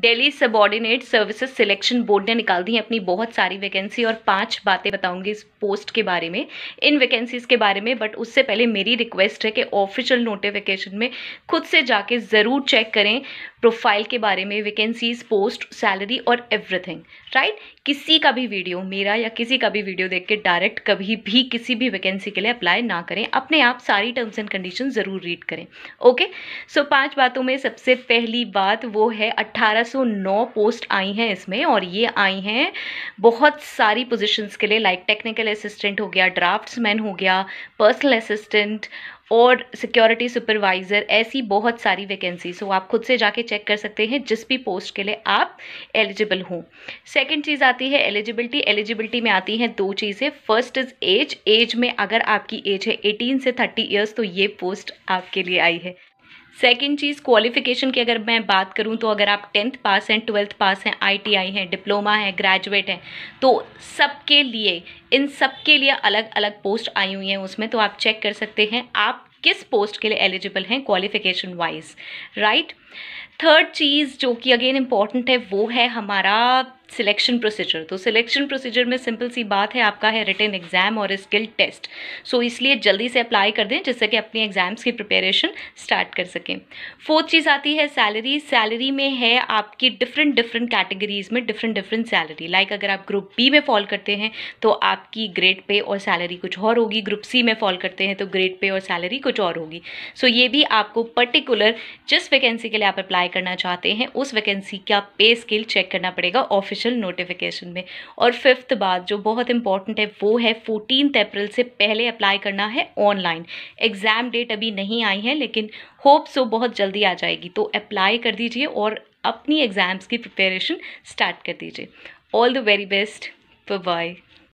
Delhi subordinate services selection board ने निकाल दी है अपनी बहुत सारी वैकेंसी और पांच बातें बताऊंगी इस पोस्ट के बारे में इन वैकेंसीज़ के बारे में बट उससे पहले मेरी रिक्वेस्ट है कि ऑफिशियल नोटिफिकेशन में खुद से जाके ज़रूर चेक करें प्रोफाइल के बारे में वैकेंसीज़ पोस्ट सैलरी और एवरीथिंग राइट किसी का भी वीडियो मेरा या किसी का भी वीडियो देख के डायरेक्ट कभी भी किसी भी वैकेंसी के लिए अप्लाई ना करें अपने आप सारी टर्म्स एंड कंडीशन ज़रूर रीड करें ओके सो पाँच पांच बातों में सबसे पहली बात वो है अट्ठारह 1309 पोस्ट आई हैं इसमें और ये आई हैं बहुत सारी पोजीशंस के लिए लाइक टेक्निकल असिस्टेंट हो गया ड्राफ्ट्समैन हो गया पर्सनल असिस्टेंट और सिक्योरिटी सुपरवाइज़र ऐसी बहुत सारी वैकेंसी सो आप खुद से जाके चेक कर सकते हैं जिस भी पोस्ट के लिए आप एलिजिबल हों सेकंड चीज़ आती है एलिजिबिलिटी एलिजिबिलिटी में आती हैं दो चीज़ें फर्स्ट इज़ एज एज में अगर आपकी एज है 18 से 30 इयर्स तो ये पोस्ट आपके लिए आई है सेकेंड चीज़ क्वालिफिकेशन की अगर मैं बात करूँ तो अगर आप टेंथ पास हैं ट्वेल्थ पास हैं आईटीआई हैं डिप्लोमा है ग्रेजुएट हैं तो सबके लिए इन सबके लिए अलग अलग पोस्ट आई हुई हैं उसमें तो आप चेक कर सकते हैं आप किस पोस्ट के लिए एलिजिबल हैं क्वालिफिकेशन वाइज राइट थर्ड चीज़ जो कि अगेन इम्पॉर्टेंट है वो है हमारा सिलेक्शन प्रोसीजर तो सिलेक्शन प्रोसीजर में सिंपल सी बात है आपका है रिटर्न एग्ज़ाम और स्किल टेस्ट सो इसलिए जल्दी से अप्लाई कर दें जिससे कि अपनी एग्ज़ाम्स की प्रिपरेशन स्टार्ट कर सकें फोर्थ चीज़ आती है सैलरी सैलरी में है आपकी डिफरेंट डिफरेंट कैटेगरीज में डिफरेंट डिफरेंट सैलरी लाइक अगर आप ग्रुप बी में फॉल करते हैं तो आपकी ग्रेड पे और सैलरी कुछ और होगी ग्रुप सी में फॉल करते हैं तो ग्रेड पे और सैलरी कुछ और होगी सो so ये भी आपको पर्टिकुलर जिस वैकेंसी के लिए आप अप्लाई करना चाहते हैं उस वैकेंसी का पे स्केल चेक करना पड़ेगा ऑफिशियल नोटिफिकेशन में और फिफ्थ बात जो बहुत इंपॉर्टेंट है वो है फोर्टीन अप्रैल से पहले अप्लाई करना है ऑनलाइन एग्ज़ाम डेट अभी नहीं आई है लेकिन होप सो तो बहुत जल्दी आ जाएगी तो अप्लाई कर दीजिए और अपनी एग्ज़ाम्स की प्रिपेरेशन स्टार्ट कर दीजिए all the very best bye